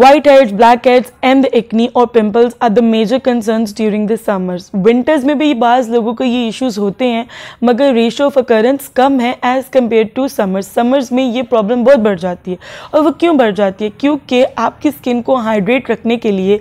White heads black heads and the acne और pimples are the major concerns during the summers winters में भी बाज़ लोगों को ये इश्यूज होते हैं मगर रेशो ऑफ अकरेंस कम है as compare to summers summers में ये प्रॉब्लम बहुत बढ़ जाती है और वो क्यों बढ़ जाती है क्योंकि आपकी स्किन को हाइड्रेट रखने के लिए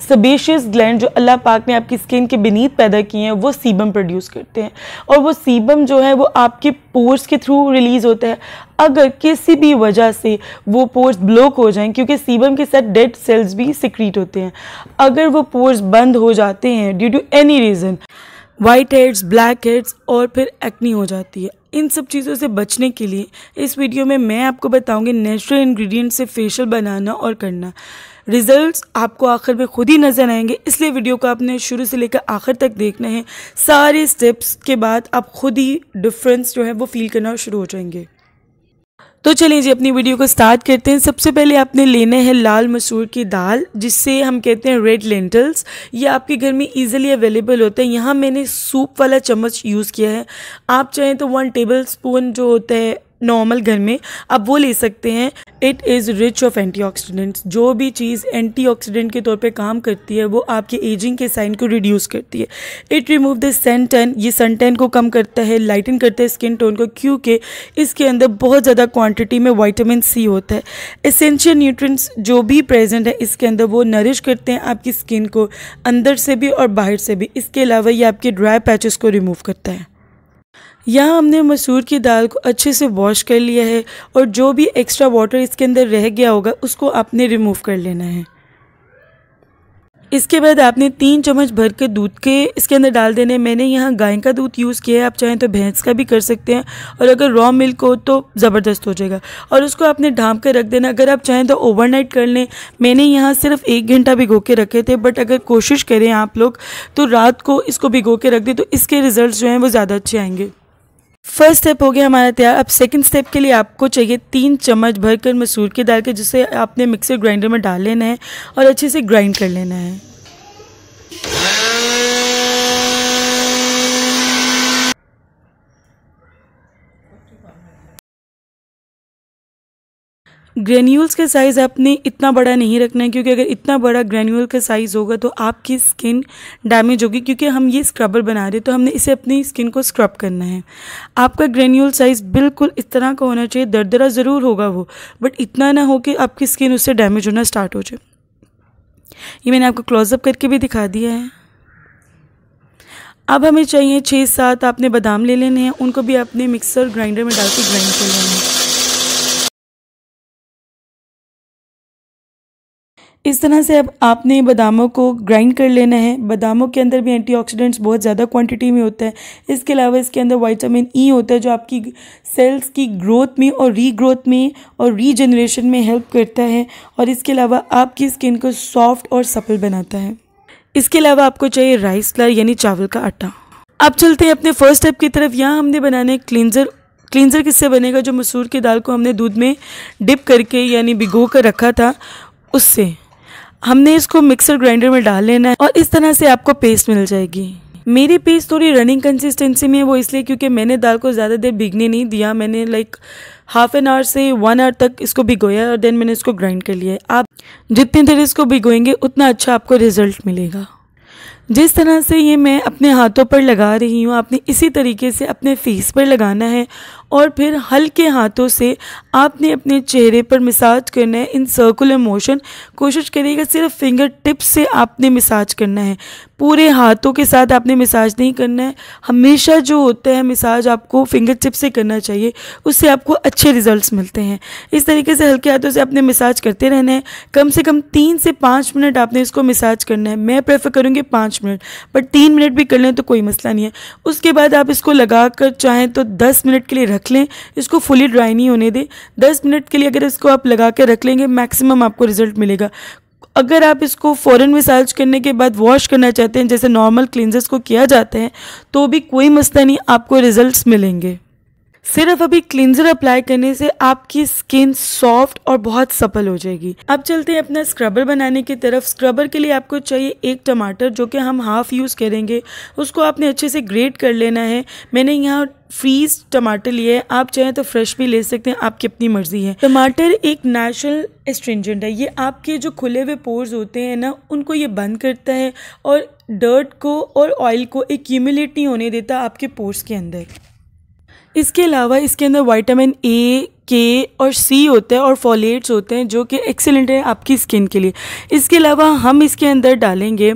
सबेशियस ग्लैंड जो अल्लाह पाक ने आपकी स्किन के बीनीत पैदा किए हैं वो सीबम प्रोड्यूस करते हैं और वो सीबम जो है वो आपके पोर्स के थ्रू रिलीज़ होता है अगर किसी भी वजह से वो पोर्स ब्लॉक हो जाएं क्योंकि सीबम के साथ डेड सेल्स भी सिक्रीट होते हैं अगर वो पोर्स बंद हो जाते हैं due to any reason white heads black heads और फिर एक्नी हो जाती है इन सब चीज़ों से बचने के लिए इस वीडियो में मैं आपको बताऊँगी नेचुरल इन्ग्रीडियंट से फेशियल बनाना और करना रिजल्ट्स आपको आखिर में खुद ही नज़र आएंगे इसलिए वीडियो को आपने शुरू से लेकर आखिर तक देखना है सारे स्टेप्स के बाद आप खुद ही डिफरेंस जो है वो फील करना शुरू हो जाएंगे तो चलिए जी अपनी वीडियो को स्टार्ट करते हैं सबसे पहले आपने लेने हैं लाल मसूर की दाल जिससे हम कहते हैं रेड लेंटल्स ये आपके घर में इजीली अवेलेबल होते हैं यहाँ मैंने सूप वाला चम्मच यूज़ किया है आप चाहें तो वन टेबल स्पून जो होता है नॉर्मल घर में आप वो ले सकते हैं it is rich of antioxidants जो भी चीज़ एंटीऑक्सीडेंट के तौर पे काम करती है वो आपके एजिंग के साइन को रिड्यूस करती है it remove the sun tan ये सन टैन को कम करता है लाइटन करता है स्किन टोन को क्योंकि इसके अंदर बहुत ज़्यादा क्वांटिटी में वाइटामिन सी होता है एसेंशियल न्यूट्रिएंट्स जो भी प्रेजेंट है इसके अंदर वो नरिश करते हैं आपकी स्किन को अंदर से भी और बाहर से भी इसके अलावा ये आपके ड्राई पैचेस को रिमूव करता है यहाँ हमने मसूर की दाल को अच्छे से वॉश कर लिया है और जो भी एक्स्ट्रा वाटर इसके अंदर रह गया होगा उसको आपने रिमूव कर लेना है इसके बाद आपने तीन चम्मच भर के दूध के इसके अंदर डाल देने मैंने यहाँ गाय का दूध यूज़ किया है आप चाहें तो भैंस का भी कर सकते हैं और अगर रॉ मिल्क हो तो ज़बरदस्त हो जाएगा और उसको आपने ढाँप कर रख देना अगर आप चाहें तो ओवरनाइट कर लें मैंने यहाँ सिर्फ एक घंटा भिगो के रखे थे बट अगर कोशिश करें आप लोग तो रात को इसको भिगो के रख दें तो इसके रिज़ल्ट जो हैं वो ज़्यादा अच्छे आएंगे फर्स्ट स्टेप हो गया हमारा तैयार अब सेकंड स्टेप के लिए आपको चाहिए तीन चम्मच भरकर मसूर की दाल के जिसे आपने मिक्सर ग्राइंडर में डाल लेना है और अच्छे से ग्राइंड कर लेना है ग्रेन्यूल्स का साइज़ आपने इतना बड़ा नहीं रखना है क्योंकि अगर इतना बड़ा ग्रेन्यूल का साइज़ होगा तो आपकी स्किन डैमेज होगी क्योंकि हम ये स्क्रबर बना रहे हैं तो हमने इसे अपनी स्किन को स्क्रब करना है आपका ग्रेन्यूल साइज़ बिल्कुल इस तरह का होना चाहिए दरदरा ज़रूर होगा वो बट इतना ना हो कि आपकी स्किन उससे डैमेज होना स्टार्ट हो जाए ये मैंने आपको क्लोजअप करके भी दिखा दिया है अब हमें चाहिए छः सात आपने बादाम ले लेने हैं उनको भी आपने मिक्सर ग्राइंडर में डाल के ग्राइंड कर लेना है इस तरह से अब आपने बादामों को ग्राइंड कर लेना है बादामों के अंदर भी एंटीऑक्सीडेंट्स बहुत ज़्यादा क्वांटिटी में होता है इसके अलावा इसके अंदर वाइटामिन ई e होता है जो आपकी सेल्स की ग्रोथ में और रीग्रोथ में और रीजनरेशन में हेल्प करता है और इसके अलावा आपकी स्किन को सॉफ्ट और सफल बनाता है इसके अलावा आपको चाहिए राइस फ्लर यानी चावल का आटा अब चलते हैं अपने फर्स्ट स्टेप की तरफ यहाँ हमने बनाने क्लिनजर क्लिनजर किससे बनेगा जो मसूर की दाल को हमने दूध में डिप करके यानी भिगो कर रखा था उससे हमने इसको मिक्सर ग्राइंडर में डाल लेना है और इस तरह से आपको पेस्ट मिल जाएगी मेरी पेस्ट थोड़ी रनिंग कंसिस्टेंसी में है वो इसलिए क्योंकि मैंने दाल को ज़्यादा देर भिगने नहीं दिया मैंने लाइक हाफ एन आवर से वन आवर तक इसको भिगोया और देन मैंने इसको ग्राइंड कर लिया है आप जितनी देर इसको भिगोएंगे उतना अच्छा आपको रिजल्ट मिलेगा जिस तरह से ये मैं अपने हाथों पर लगा रही हूँ आपने इसी तरीके से अपने फेस पर लगाना है और फिर हल्के हाथों से आपने अपने चेहरे पर मिसाज करना है इन सर्कुलर मोशन कोशिश करिएगा सिर्फ फिंगर टिप्स से आपने मिसाज करना है पूरे हाथों के साथ आपने मिसाज नहीं करना है हमेशा जो होता है मिसाज आपको फिंगर टिप से करना चाहिए उससे आपको अच्छे रिजल्ट्स मिलते हैं इस तरीके से हल्के हाथों से आपने मिसाज करते रहना है कम से कम तीन से पाँच मिनट आपने इसको मिसाज करना है मैं प्रेफर करूँगी पाँच पाँच मिनट बट तीन मिनट भी कर लें तो कोई मसला नहीं है उसके बाद आप इसको लगा कर चाहें तो दस मिनट के लिए रख लें इसको फुली ड्राई नहीं होने दें दस मिनट के लिए अगर इसको आप लगा कर रख लेंगे मैक्सिमम आपको रिजल्ट मिलेगा अगर आप इसको फ़ौरन मसाज करने के बाद वॉश करना चाहते हैं जैसे नॉर्मल क्लिनजर्स को किया जाता है तो भी कोई मसला नहीं आपको रिजल्ट्स मिलेंगे सिर्फ अभी क्लिंजर अप्लाई करने से आपकी स्किन सॉफ्ट और बहुत सफल हो जाएगी अब चलते हैं अपना स्क्रबर बनाने की तरफ स्क्रबर के लिए आपको चाहिए एक टमाटर जो कि हम हाफ यूज़ करेंगे उसको आपने अच्छे से ग्रेट कर लेना है मैंने यहाँ फ्रीज टमाटर लिए आप चाहें तो फ्रेश भी ले सकते हैं आपकी अपनी मर्जी है टमाटर एक नेचुरल एस्ट्रेंजेंट है ये आपके जो खुले हुए पोर्स होते हैं ना उनको ये बंद करता है और डर्ट को और ऑयल को एक नहीं होने देता आपके पोर्स के अंदर इसके अलावा इसके अंदर वाइटामिन ए के और सी होते हैं और फॉलेट्स होते हैं जो कि एक्सेलेंट है आपकी स्किन के लिए इसके अलावा हम इसके अंदर डालेंगे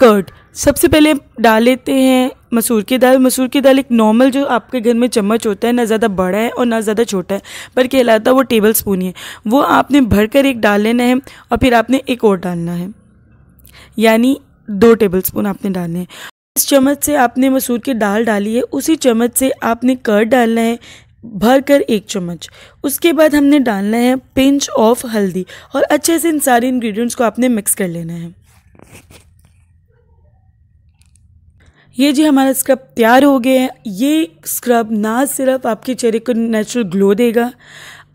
कर्ड सबसे पहले डाल लेते हैं मसूर की दाल मसूर की दाल एक नॉर्मल जो आपके घर में चम्मच होता है ना ज़्यादा बड़ा है और ना ज़्यादा छोटा है पर कहलाता है वो टेबल स्पून ही है वो आपने भर कर एक डाल लेना है और फिर आपने एक और डालना है यानी दो टेबल स्पून आपने डालने हैं इस चम्मच से आपने मसूर की दाल डाली है उसी चम्मच से आपने कर्ड डालना है भर कर एक चम्मच उसके बाद हमने डालना है पिंच ऑफ हल्दी और अच्छे से इन सारे इंग्रेडिएंट्स को आपने मिक्स कर लेना है ये जी हमारा स्क्रब तैयार हो गया है ये स्क्रब ना सिर्फ आपके चेहरे को नेचुरल ग्लो देगा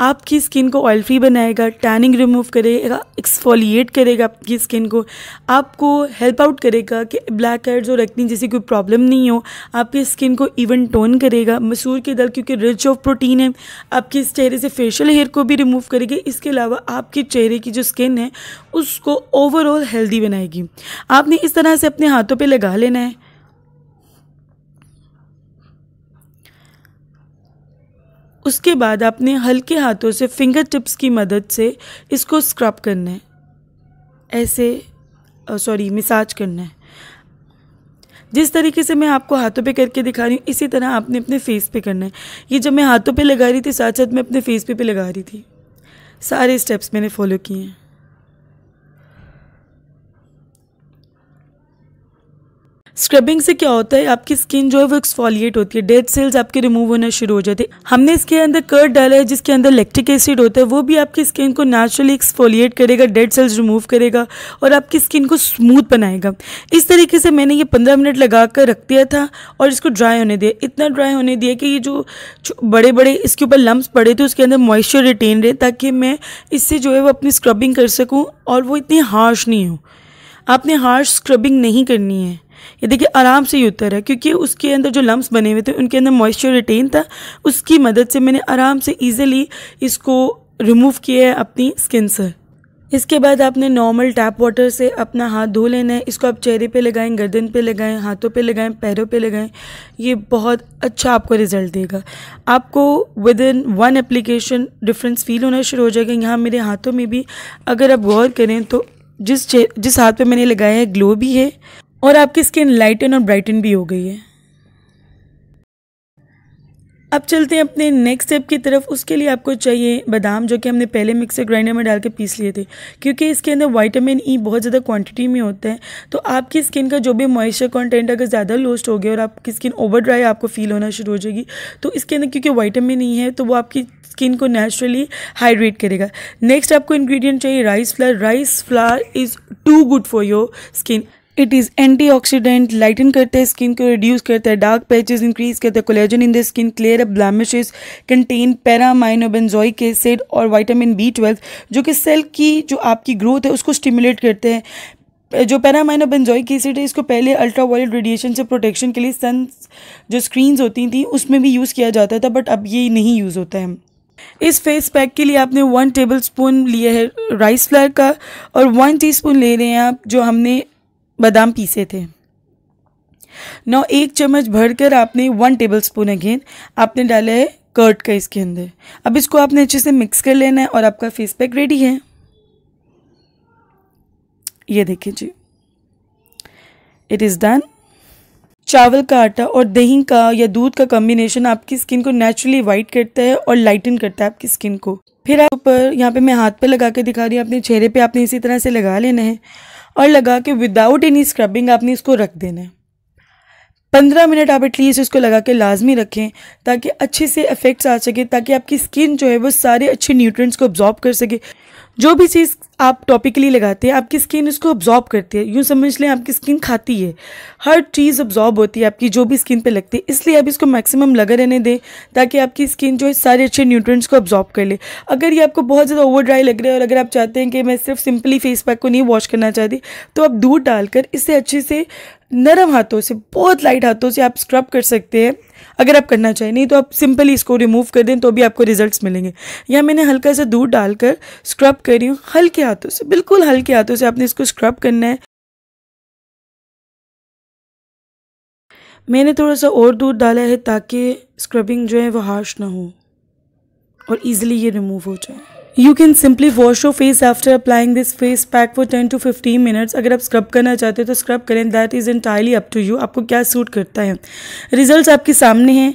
आपकी स्किन को ऑयल फ्री बनाएगा टैनिंग रिमूव करेगा एक्सफोलिएट करेगा आपकी स्किन को आपको हेल्प आउट करेगा कि ब्लैक हेड्स और एक्ने जैसी कोई प्रॉब्लम नहीं हो आपकी स्किन को इवन टोन करेगा मसूर की दल क्योंकि रिच ऑफ प्रोटीन है आपके चेहरे से फेशियल हेयर को भी रिमूव करेगी इसके अलावा आपके चेहरे की जो स्किन है उसको ओवरऑल हेल्दी बनाएगी आपने इस तरह से अपने हाथों पर लगा लेना है उसके बाद आपने हल्के हाथों से फिंगर टिप्स की मदद से इसको स्क्रब करना है ऐसे सॉरी मिसाज करना है जिस तरीके से मैं आपको हाथों पे करके दिखा रही हूँ इसी तरह आपने अपने फेस पे करना है ये जब मैं हाथों पे लगा रही थी साथ साथ मैं अपने फेस पे भी लगा रही थी सारे स्टेप्स मैंने फॉलो किए हैं स्क्रबिंग से क्या होता है आपकी स्किन जो है वो एक्सफॉलिएट होती है डेड सेल्स आपके रिमूव होना शुरू हो जाते हैं हमने इसके अंदर कर्ड डाला है जिसके अंदर लेक्टिक एसिड होता है वो भी आपकी स्किन को नेचुरली एक्सफोलिएट करेगा डेड सेल्स रिमूव करेगा और आपकी स्किन को स्मूथ बनाएगा इस तरीके से मैंने ये पंद्रह मिनट लगा कर रख दिया था और इसको ड्राई होने दिया इतना ड्राई होने दिया कि ये जो बड़े बड़े इसके ऊपर लम्ब पड़े थे उसके अंदर मॉइस्चर रिटेन रहे ताकि मैं इससे जो है वो अपनी स्क्रबिंग कर सकूँ और वो इतनी हार्श नहीं हो आपने हार्श स्क्रबिंग नहीं करनी है ये देखिए आराम से ही उतर है क्योंकि उसके अंदर जो लम्ब्स बने हुए थे उनके अंदर मॉइस्चर रिटेन था उसकी मदद से मैंने आराम से ईजिली इसको रिमूव किया है अपनी स्किन से इसके बाद आपने नॉर्मल टैप वाटर से अपना हाथ धो लेना है इसको आप चेहरे पे लगाएं गर्दन पे लगाएं हाथों पे लगाएं पैरों पे लगाएं ये बहुत अच्छा आपको रिजल्ट देगा आपको within one application difference feel होना शुरू हो जाएगा यहाँ मेरे हाथों में भी अगर आप गौर करें तो जिस जिस हाथ पे मैंने लगाया है ग्लो भी है और आपकी स्किन लाइटन और ब्राइटन भी हो गई है अब चलते हैं अपने नेक्स्ट स्टेप की तरफ उसके लिए आपको चाहिए बादाम जो कि हमने पहले मिक्सर ग्राइंडर में डाल के पीस लिए थे क्योंकि इसके अंदर वाइटामिन ई e बहुत ज़्यादा क्वांटिटी में होता है तो आपकी स्किन का जो भी मॉइस्चर कंटेंट अगर ज़्यादा लोस्ट हो गया और आपकी स्किन ओवर ड्राई आपको फील होना शुरू हो जाएगी तो इसके अंदर क्योंकि वाइटामिन ई e है तो वो आपकी स्किन को नेचुरली हाइड्रेट करेगा नेक्स्ट आपको इन्ग्रीडियंट चाहिए rice flour rice flour is too good for your skin it is anti oxidant lighten करता है स्किन को रिड्यूस करता है डार्क पैचेज इंक्रीज करता है collagen in the skin clear up blemishes contain paraaminobenzoic acid और vitamin B twelve जो कि सेल की जो आपकी ग्रोथ है उसको स्टिमुलेट करते हैं जो पैरामाइनोबेंजोइक एसिड है इसको पहले अल्ट्रा वायलेट रेडिएशन से प्रोटेक्शन के लिए सन जो स्क्रीन्स होती थी उसमें भी यूज़ किया जाता था बट अब ये नहीं यूज़ होता है इस फेस पैक के लिए आपने वन टेबल स्पून लिया है राइस फ्लावर का और वन टी स्पून ले रहे हैं आप जो हमने बादाम पीसे थे नौ एक चम्मच भरकर आपने वन टेबल स्पून अगेन आपने डाला है कर्ट का इसके अंदर अब इसको आपने अच्छे से मिक्स कर लेना है और आपका फेस पैक रेडी है ये देखिए जी इट इज़ डन चावल का आटा और दही का या दूध का कॉम्बिनेशन आपकी स्किन को नेचुरली वाइट करता है और लाइटन करता है आपकी स्किन को फिर आप ऊपर यहाँ पे मैं हाथ पे लगा के दिखा रही हूँ अपने चेहरे पे आपने इसी तरह से लगा लेना है और लगा के विदाउट एनी स्क्रबिंग आपने इसको रख देना है पंद्रह मिनट आप एटलीस्ट इसको लगा के लाजमी रखें ताकि अच्छे से इफ़ेक्ट्स आ सके ताकि आपकी स्किन जो है वो सारे अच्छे न्यूट्रिएंट्स को ऑब्जॉर्ब कर सके जो भी चीज़ आप टॉपिकली लगाते हैं आपकी स्किन इसको ऑब्जॉर्ब करती है यूँ समझ लें आपकी स्किन खाती है हर चीज़ ऑब्जॉर्ब होती है आपकी जो भी स्किन पे लगती है इसलिए आप इसको मैक्सिमम लगा रहने दें ताकि आपकी स्किन जो है सारे अच्छे न्यूट्रिएंट्स को अब्जॉर्ब कर ले अगर ये आपको बहुत ज़्यादा ओवर ड्राई लग रहा है और अगर आप चाहते हैं कि मैं सिर्फ सिंपली फेस पैक को नहीं वॉश करना चाहती तो आप दूध डालकर इसे अच्छे से नरम हाथों से बहुत लाइट हाथों से आप स्क्रब कर सकते हैं अगर आप करना चाहें नहीं तो आप सिंपली इसको रिमूव कर दें तो भी आपको रिजल्ट्स मिलेंगे या मैंने हल्का सा दूध डालकर स्क्रब कर रही हूँ हल्के हाथों से बिल्कुल हल्के हाथों से आपने इसको स्क्रब करना है मैंने थोड़ा सा और दूध डाला है ताकि स्क्रबिंग जो है वो हार्श ना हो और ईजिली ये रिमूव हो जाए you can simply wash your face after applying this face pack for ten to fifteen minutes अगर आप स्क्रब करना चाहते हो तो स्क्रब करें that is entirely up to you आपको क्या सूट करता है रिजल्ट आपके सामने हैं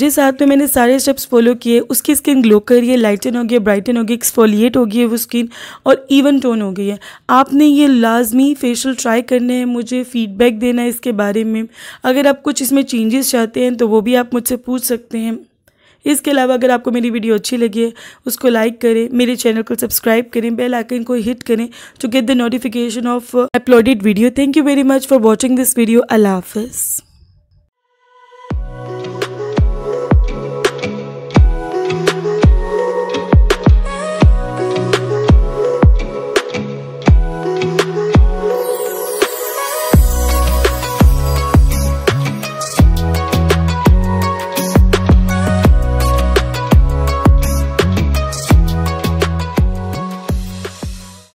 जिस हाथ में मैंने सारे स्टेप्स फॉलो किए उसकी स्किन ग्लो कर रही है लाइटन हो गई ब्राइटन हो गई एक्सफोलिएट हो गई है वो स्किन और इवन टोन हो गई है आपने ये लाजमी फेशियल ट्राई करने हैं मुझे फीडबैक देना है इसके बारे में अगर आप कुछ इसमें चेंजेस चाहते हैं तो वो भी आप मुझसे पूछ सकते हैं इसके अलावा अगर आपको मेरी वीडियो अच्छी लगी है उसको लाइक करें मेरे चैनल को सब्सक्राइब करें बेल आइकन को हिट करें to get the notification of uploaded video thank you very much for watching this video अल्लाह हाफिज़